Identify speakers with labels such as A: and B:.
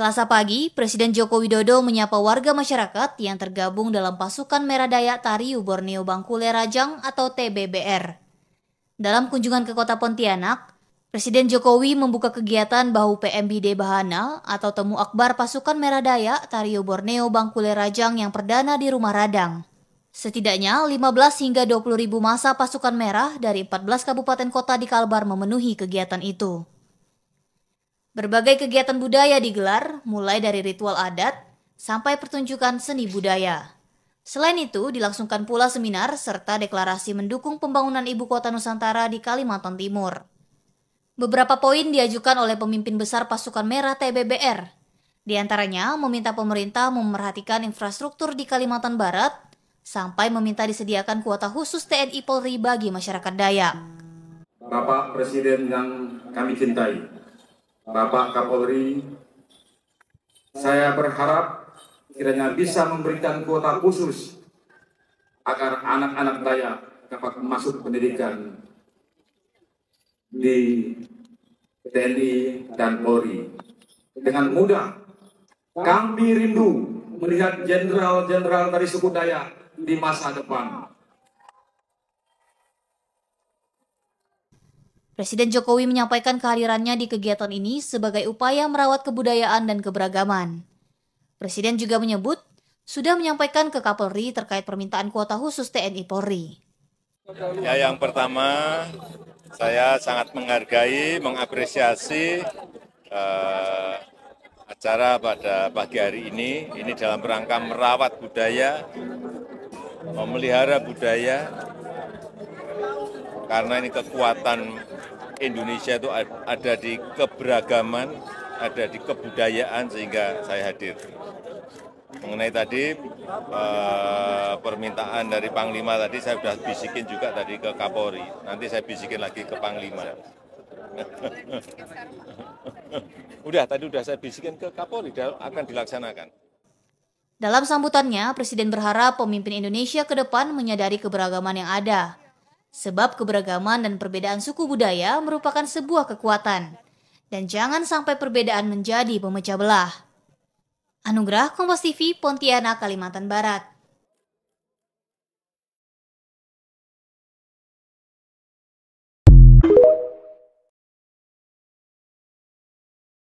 A: Selasa pagi, Presiden Joko Widodo menyapa warga masyarakat yang tergabung dalam Pasukan Merah Dayak Tariu Borneo Bangkule Rajang atau TBBR. Dalam kunjungan ke kota Pontianak, Presiden Jokowi membuka kegiatan Bahu PMBD Bahana atau Temu Akbar Pasukan Merah Dayak Tariu Borneo Bangkule Rajang yang perdana di Rumah Radang. Setidaknya 15 hingga 20 ribu masa pasukan merah dari 14 kabupaten kota di Kalbar memenuhi kegiatan itu. Berbagai kegiatan budaya digelar, mulai dari ritual adat sampai pertunjukan seni budaya. Selain itu, dilangsungkan pula seminar serta deklarasi mendukung pembangunan ibu kota Nusantara di Kalimantan Timur. Beberapa poin diajukan oleh pemimpin besar pasukan merah TBBR. Di antaranya, meminta pemerintah memerhatikan infrastruktur di Kalimantan Barat, sampai meminta disediakan kuota khusus TNI Polri bagi masyarakat Dayak.
B: Bapak Presiden yang kami cintai, Bapak Kapolri, saya berharap kiranya bisa memberikan kuota khusus agar anak-anak dayak dapat masuk pendidikan di TNI dan Polri. Dengan mudah, kami rindu melihat jenderal-jenderal dari suku Dayak di masa depan.
A: Presiden Jokowi menyampaikan kehadirannya di kegiatan ini sebagai upaya merawat kebudayaan dan keberagaman. Presiden juga menyebut sudah menyampaikan ke Kapolri terkait permintaan kuota khusus TNI Polri.
C: Ya, yang pertama, saya sangat menghargai, mengapresiasi uh, acara pada pagi hari ini. Ini dalam rangka merawat budaya, memelihara budaya, karena ini kekuatan Indonesia itu ada di keberagaman, ada di kebudayaan sehingga saya hadir. Mengenai tadi eh, permintaan dari Panglima tadi saya sudah bisikin juga tadi ke Kapolri. Nanti saya bisikin lagi ke Panglima. udah tadi udah saya bisikin ke Kapolri akan dilaksanakan.
A: Dalam sambutannya, Presiden berharap pemimpin Indonesia ke depan menyadari keberagaman yang ada, Sebab keberagaman dan perbedaan suku budaya merupakan sebuah kekuatan. Dan jangan sampai perbedaan menjadi pemecah belah. Anugerah Kompas TV Pontianak, Kalimantan Barat.